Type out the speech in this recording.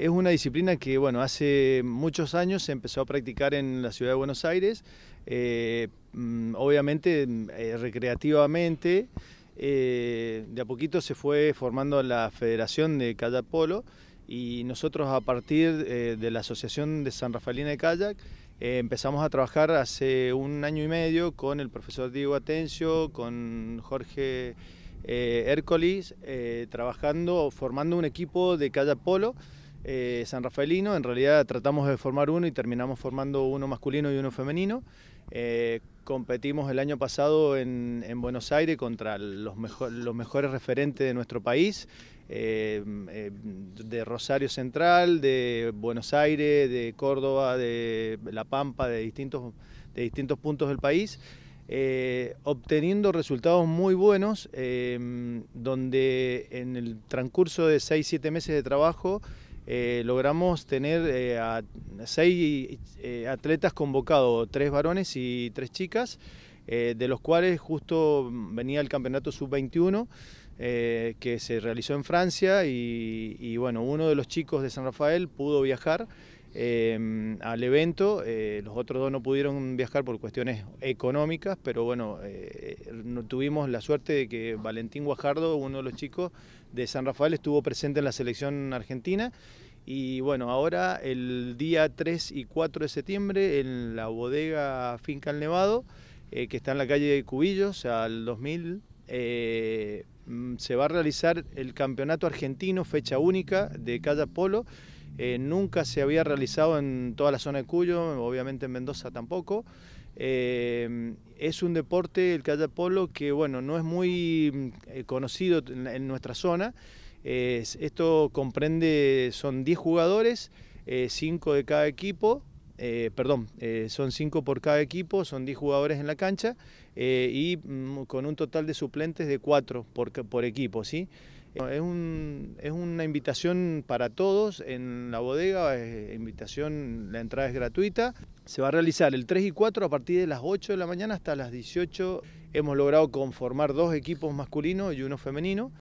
Es una disciplina que, bueno, hace muchos años se empezó a practicar en la ciudad de Buenos Aires, eh, mm, obviamente mm, eh, recreativamente. Eh, de a poquito se fue formando la Federación de Kayak Polo y nosotros a partir de la Asociación de San Rafaelina de Kayak empezamos a trabajar hace un año y medio con el profesor Diego Atencio, con Jorge eh, trabajando, formando un equipo de kayak polo eh, san rafaelino. En realidad tratamos de formar uno y terminamos formando uno masculino y uno femenino. Eh, competimos el año pasado en, Buenos Aires contra los, mejores referentes de nuestro país, eh, de Rosario Central, de Buenos Aires, de Córdoba, de La Pampa, de distintos, de distintos puntos del país. obteniendo resultados muy buenos, donde en el transcurso de 6-7 meses de trabajo eh, logramos tener eh, a seis eh, atletas convocados, tres varones y tres chicas, de los cuales justo venía el campeonato sub-21 que se realizó en Francia y bueno, uno de los chicos de San Rafael pudo viajar Em, al evento. Eh, los otros dos no pudieron viajar por cuestiones económicas, pero bueno, eh, tuvimos la suerte de que Valentín Guajardo, uno de los chicos de San Rafael, estuvo presente en la selección argentina. Y bueno, ahora el día 3 y 4 de septiembre en la bodega Finca El Nevado, eh, que está en la calle de Cubillos, al 2000, mm, se va a realizar el Campeonato Argentino, fecha única de Calla Polo. Eh, nunca se había realizado en toda la zona de Cuyo, obviamente en Mendoza tampoco. Eh, es un deporte, el polo, que bueno, no es muy eh, conocido en, nuestra zona. esto comprende, son 10 jugadores, 5 de cada equipo, perdón, son 5 por cada equipo, son 10 jugadores en la cancha y mm, con un total de suplentes de 4 por, por equipo, ¿sí? Es, una invitación para todos en la bodega, eh, invitación, la entrada es gratuita. Se va a realizar el 3 y 4 a partir de las 8 de la mañana hasta las 18. Hemos logrado conformar dos equipos masculinos y uno femenino.